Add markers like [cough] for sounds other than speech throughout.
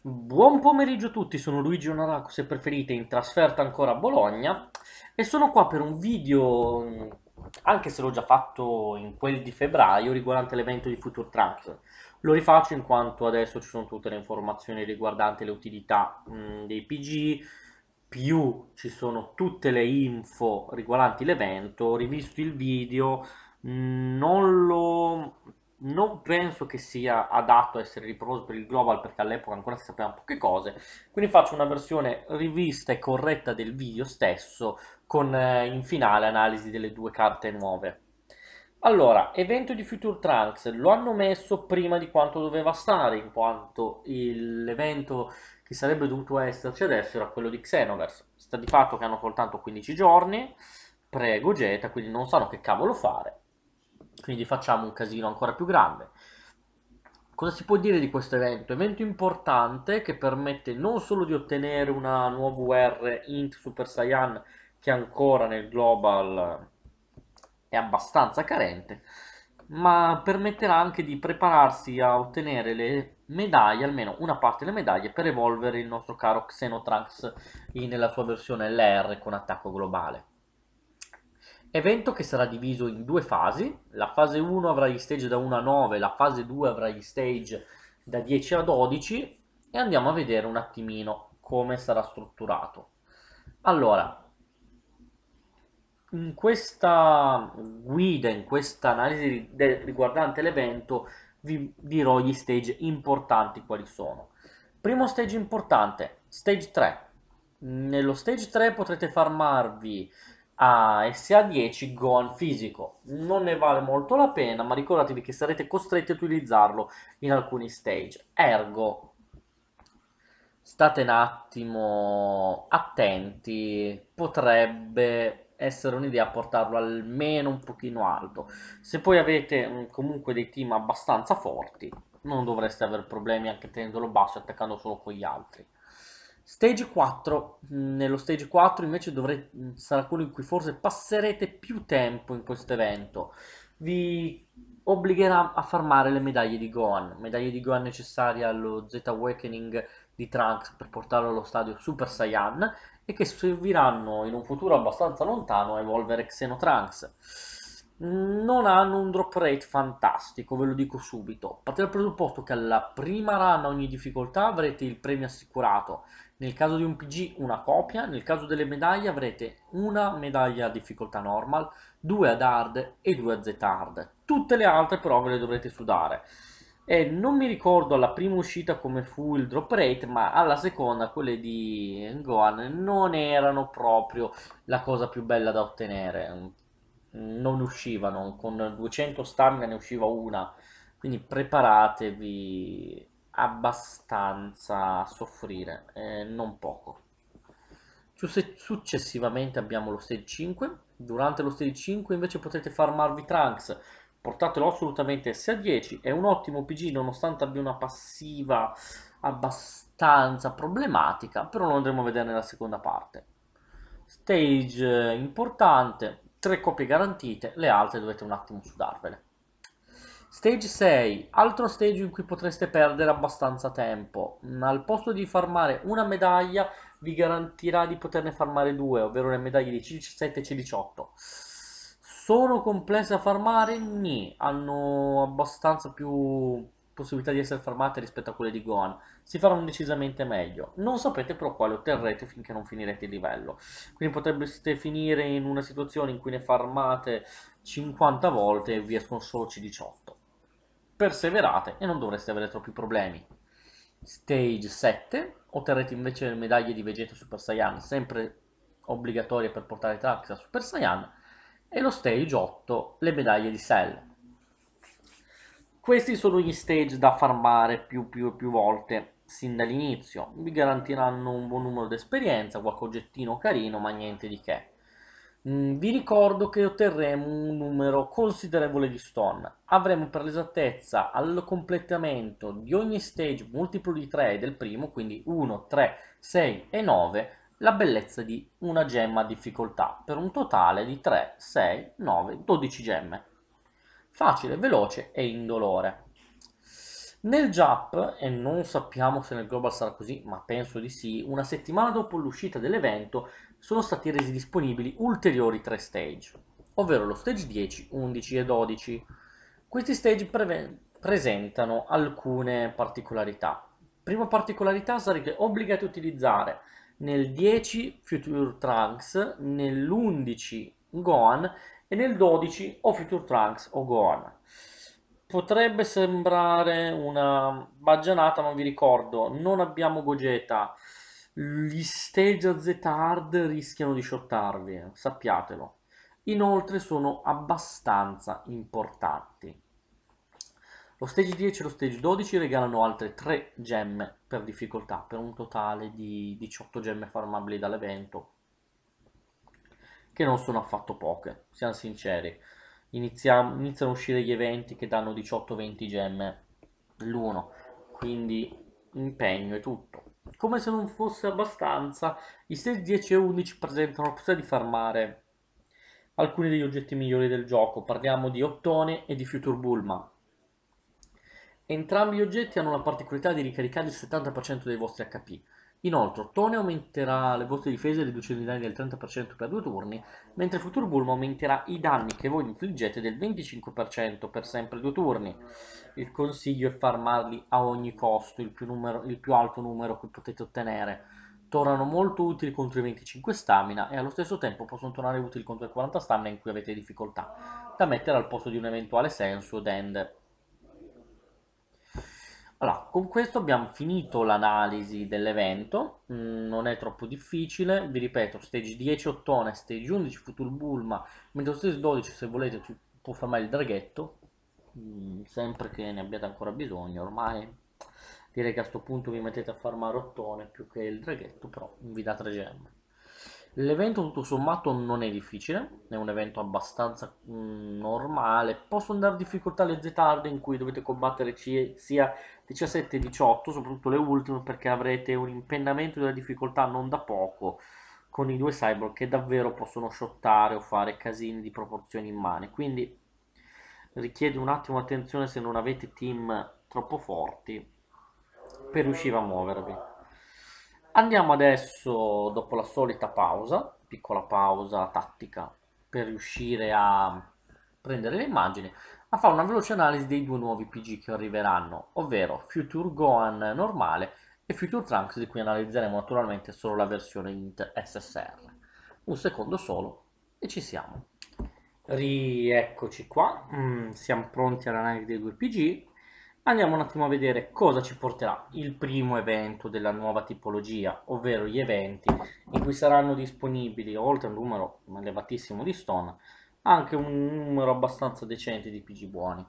Buon pomeriggio a tutti, sono Luigi Onoraco, se preferite, in trasferta ancora a Bologna e sono qua per un video, anche se l'ho già fatto in quel di febbraio, riguardante l'evento di Future Trunks. Lo rifaccio in quanto adesso ci sono tutte le informazioni riguardanti le utilità mh, mm, dei PG, più ci sono tutte le info riguardanti l'evento, ho rivisto il video, mh, mm, non lo non penso che sia adatto a essere riproposto per il global perché all'epoca ancora si sapevano poche cose quindi faccio una versione rivista e corretta del video stesso con eh, in finale analisi delle due carte nuove allora, evento di Future Trunks lo hanno messo prima di quanto doveva stare in quanto l'evento che sarebbe dovuto esserci adesso era quello di Xenoverse sta di fatto che hanno soltanto 15 giorni prego Geta, quindi non sanno che cavolo fare quindi facciamo un casino ancora più grande. Cosa si può dire di questo evento? Evento importante che permette non solo di ottenere una nuova UR int Super Saiyan che ancora nel global è abbastanza carente, ma permetterà anche di prepararsi a ottenere le medaglie, almeno una parte delle medaglie, per evolvere il nostro caro Xenotranks nella sua versione LR con attacco globale. Evento che sarà diviso in due fasi, la fase 1 avrà gli stage da 1 a 9, la fase 2 avrà gli stage da 10 a 12 e andiamo a vedere un attimino come sarà strutturato. Allora, in questa guida, in questa analisi riguardante l'evento, vi dirò gli stage importanti quali sono. Primo stage importante, stage 3. Nello stage 3 potrete farmarvi a SA10 Gohan fisico. Non ne vale molto la pena, ma ricordatevi che sarete costretti a utilizzarlo in alcuni stage. Ergo, state un attimo attenti, potrebbe essere un'idea portarlo almeno un pochino alto. Se poi avete mm, comunque dei team abbastanza forti, non dovreste avere problemi anche tenendolo basso e attaccando solo con gli altri. Stage 4, mm, nello stage 4 invece dovrete, mm, sarà quello in cui forse passerete più tempo in questo evento. Vi obbligherà a farmare le medaglie di Gohan, medaglie di Gohan necessarie allo Z Awakening di Trunks per portarlo allo stadio Super Saiyan e che serviranno in un futuro abbastanza lontano a evolvere Xeno Trunks. Non hanno un drop rate fantastico, ve lo dico subito. Partire dal presupposto che alla prima run a ogni difficoltà avrete il premio assicurato nel caso di un PG una copia, nel caso delle medaglie avrete una medaglia a difficoltà normal, due ad hard e due a Z hard. Tutte le altre però ve le dovrete sudare. E non mi ricordo alla prima uscita come fu il drop rate, ma alla seconda quelle di Gohan non erano proprio la cosa più bella da ottenere. Non uscivano, con 200 stamina ne usciva una. Quindi preparatevi abbastanza soffrire, eh, non poco. Successivamente abbiamo lo stage 5, durante lo stage 5 invece potete farmarvi Trunks, portatelo assolutamente S a 10, è un ottimo PG nonostante abbia una passiva abbastanza problematica, però lo andremo a vedere nella seconda parte. Stage eh, importante, tre copie garantite, le altre dovete un attimo sudarvele. Stage 6, altro stage in cui potreste perdere abbastanza tempo. Mm, al posto di farmare una medaglia, vi garantirà di poterne farmare due, ovvero le medaglie di C17 e C18. Sono complesse da farmare? Nì, hanno abbastanza più possibilità di essere farmate rispetto a quelle di Gohan. Si faranno decisamente meglio. Non sapete però quale otterrete finché non finirete il livello. Quindi potreste finire in una situazione in cui ne farmate 50 volte e vi escono solo C18 perseverate e non dovreste avere troppi problemi. Stage 7, otterrete invece le medaglie di Vegeta Super Saiyan, sempre obbligatorie per portare a Super Saiyan, e lo stage 8, le medaglie di Cell. Questi sono gli stage da farmare più più più volte sin dall'inizio, vi garantiranno un buon numero di esperienza, qualche oggettino carino, ma niente di che. Mm, vi ricordo che otterremo un numero considerevole di stone. Avremo per l'esattezza al completamento di ogni stage multiplo di 3 del primo, quindi 1, 3, 6 e 9, la bellezza di una gemma a difficoltà, per un totale di 3, 6, 9, 12 gemme. Facile, veloce e indolore. Nel JAP, e non sappiamo se nel Global sarà così, ma penso di sì, una settimana dopo l'uscita dell'evento sono stati resi disponibili ulteriori tre stage, ovvero lo stage 10, 11 e 12. Questi stage pre presentano alcune particolarità. Prima particolarità sarete obbligati a utilizzare nel 10 Future Trunks, nell'11 Gohan e nel 12 o Future Trunks o Gohan potrebbe sembrare una baggianata, ma vi ricordo, non abbiamo Gogeta. Gli stage a Zetard rischiano di shottarvi, eh, sappiatelo. Inoltre sono abbastanza importanti. Lo stage 10 e lo stage 12 regalano altre 3 gemme per difficoltà, per un totale di 18 gemme farmabili dall'evento, che non sono affatto poche, siamo sinceri iniziamo, iniziano a uscire gli eventi che danno 18-20 gemme l'uno, quindi impegno e tutto. Come se non fosse abbastanza, i 6, 10 e 11 presentano la possibilità di farmare alcuni degli oggetti migliori del gioco, parliamo di Ottone e di Future Bulma. Entrambi gli oggetti hanno la particolarità di ricaricare il 70% dei vostri HP, Inoltre, Tone aumenterà le vostre difese riducendo i danni del 30% per due turni, mentre Future Bulma aumenterà i danni che voi infliggete del 25% per sempre due turni. Il consiglio è farmarli a ogni costo, il più, numero, il più alto numero che potete ottenere. Tornano molto utili contro i 25 stamina e allo stesso tempo possono tornare utili contro i 40 stamina in cui avete difficoltà, da mettere al posto di un eventuale senso d'end. Allora, con questo abbiamo finito l'analisi dell'evento, mm, non è troppo difficile, vi ripeto, stage 10 ottone, stage 11 futul bulma, mentre stage 12 se volete può fermare il draghetto, mm, sempre che ne abbiate ancora bisogno, ormai direi che a questo punto vi mettete a farmare ottone più che il draghetto, però vi dà 3 gemme. L'evento tutto sommato non è difficile, è un evento abbastanza mm, normale, possono dare difficoltà alle zetarde in cui dovete combattere sia 17 e 18, soprattutto le ultime perché avrete un impennamento della difficoltà non da poco con i due cyborg che davvero possono shottare o fare casini di proporzioni in mano, quindi richiede un attimo attenzione se non avete team troppo forti per riuscire a muovervi. Andiamo adesso, dopo la solita pausa, piccola pausa tattica per riuscire a prendere le immagini, a fare una veloce analisi dei due nuovi PG che arriveranno, ovvero Future Gohan normale e Future Trunks di cui analizzeremo naturalmente solo la versione Int SSR. Un secondo solo e ci siamo. Rieccoci qua, mm, siamo pronti all'analisi dei due PG, andiamo un attimo a vedere cosa ci porterà il primo evento della nuova tipologia, ovvero gli eventi in cui saranno disponibili, oltre a un numero elevatissimo di stone, anche un numero abbastanza decente di PG buoni.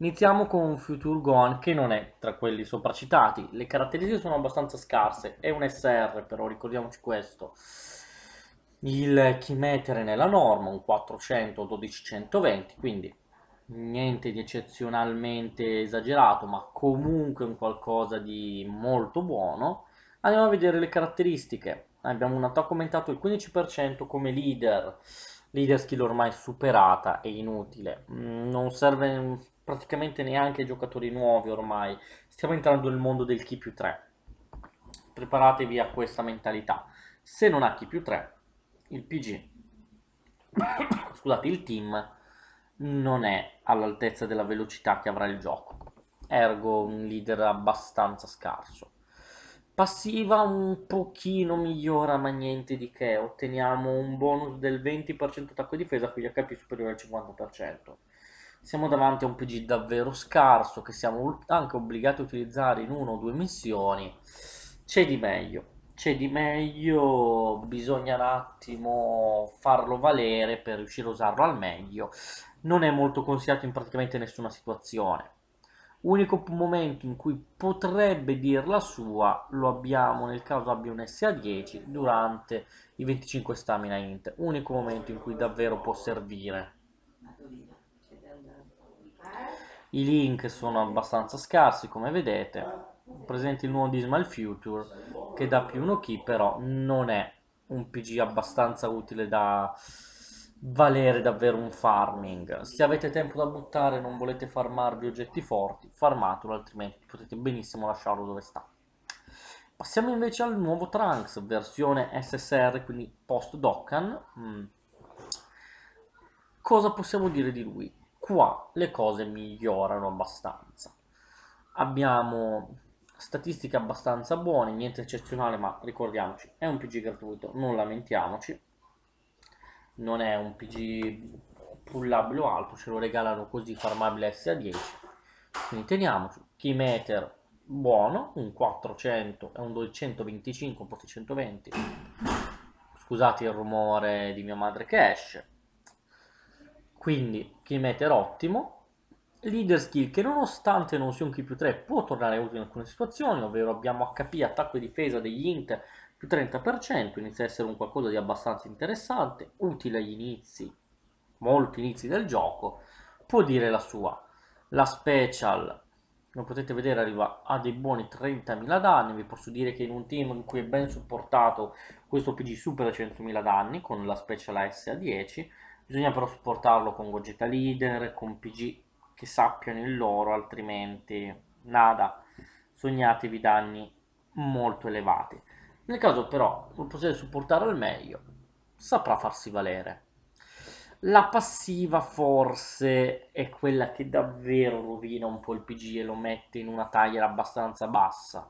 Iniziamo con un Future Gone che non è tra quelli sopracitati, le caratteristiche sono abbastanza scarse, è un SR però ricordiamoci questo, il chimetere nella norma, un 400-1220, quindi niente di eccezionalmente esagerato, ma comunque un qualcosa di molto buono. Andiamo a vedere le caratteristiche. Abbiamo un attacco aumentato il 15% come leader, leader skill ormai superata e inutile. Mm, non serve praticamente neanche ai giocatori nuovi ormai. Stiamo entrando nel mondo del chi più 3. Preparatevi a questa mentalità. Se non ha chi più 3, il PG, [coughs] scusate, il team non è all'altezza della velocità che avrà il gioco, ergo un leader abbastanza scarso. Passiva un pochino migliora, ma niente di che, otteniamo un bonus del 20% attacco e difesa, con gli HP superiore al 50%. Siamo davanti a un PG davvero scarso, che siamo anche obbligati a utilizzare in una o due missioni, c'è di meglio c'è cioè, di meglio, bisogna un attimo farlo valere per riuscire a usarlo al meglio. Non è molto consigliato in praticamente nessuna situazione. Unico momento in cui potrebbe dirla sua lo abbiamo nel caso abbia un SA10 durante i 25 stamina int. Unico momento in cui davvero può servire. I link sono abbastanza scarsi come vedete presenti il nuovo Dismal Future che dà più uno key però non è un PG abbastanza utile da valere davvero un farming se avete tempo da buttare e non volete farmarvi oggetti forti farmatelo altrimenti potete benissimo lasciarlo dove sta passiamo invece al nuovo Trunks versione SSR quindi post Dokkan mm. cosa possiamo dire di lui? qua le cose migliorano abbastanza abbiamo statistiche abbastanza buone, niente eccezionale, ma ricordiamoci, è un PG gratuito, non lamentiamoci, non è un PG pullabile o alto, ce lo regalano così farmabile sa 10, quindi teniamoci, key meter buono, un 400 e un 225, un po' 620, scusate il rumore di mia madre che esce, quindi key meter ottimo, Leader skill che nonostante non sia un key più 3 può tornare utile in alcune situazioni, ovvero abbiamo HP, attacco e difesa degli int più 30%, inizia a essere un qualcosa di abbastanza interessante, utile agli inizi, molti inizi del gioco, può dire la sua. La special, come potete vedere, arriva a dei buoni 30.000 danni, vi posso dire che in un team in cui è ben supportato questo PG supera 100.000 danni con la special s a 10, bisogna però supportarlo con Gogeta Leader, con PG che sappiano il loro, altrimenti nada, sognatevi danni molto elevati. Nel caso però lo potete supportare al meglio, saprà farsi valere. La passiva forse è quella che davvero rovina un po' il PG e lo mette in una taglia abbastanza bassa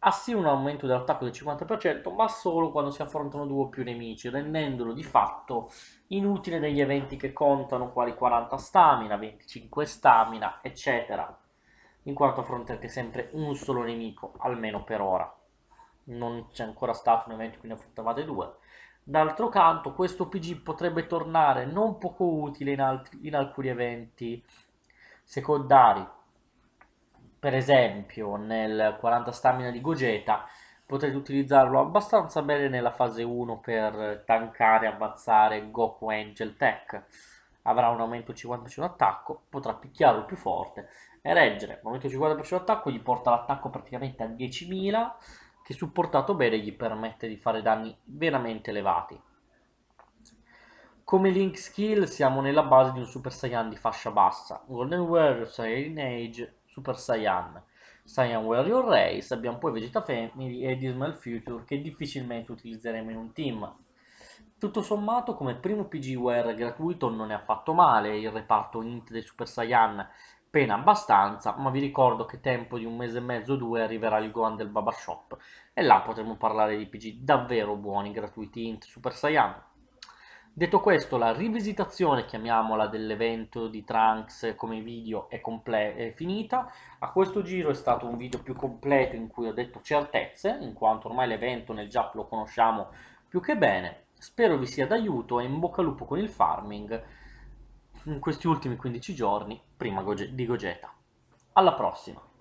ha sì un aumento dell'attacco del 50%, ma solo quando si affrontano due o più nemici, rendendolo di fatto inutile negli eventi che contano, quali 40 stamina, 25 stamina, eccetera, in quanto affrontate sempre un solo nemico, almeno per ora. Non c'è ancora stato un evento che ne affrontavate due. D'altro canto, questo PG potrebbe tornare non poco utile in, altri, in alcuni eventi secondari, per esempio nel 40 stamina di Gogeta potrete utilizzarlo abbastanza bene nella fase 1 per tankare e ammazzare Goku Angel Tech avrà un aumento 50% attacco potrà picchiare il più forte e reggere aumento 50% attacco gli porta l'attacco praticamente a 10.000 che supportato bene gli permette di fare danni veramente elevati come Link Skill siamo nella base di un Super Saiyan di fascia bassa Golden Warrior, Saiyan Age Super Saiyan, Saiyan Warrior Race, abbiamo poi Vegeta Family e Dismal Future che difficilmente utilizzeremo in un team. Tutto sommato come primo PGWare gratuito non è affatto male il reparto int dei Super Saiyan, pena abbastanza, ma vi ricordo che tempo di un mese e mezzo o due arriverà il Gohan del Baba Shop e là potremo parlare di PG davvero buoni gratuiti int Super Saiyan. Detto questo, la rivisitazione, chiamiamola, dell'evento di Trunks come video è, è, finita. A questo giro è stato un video più completo in cui ho detto certezze, in quanto ormai l'evento nel Jap lo conosciamo più che bene. Spero vi sia d'aiuto e in bocca al lupo con il farming in questi ultimi 15 giorni prima di Gogeta. Alla prossima!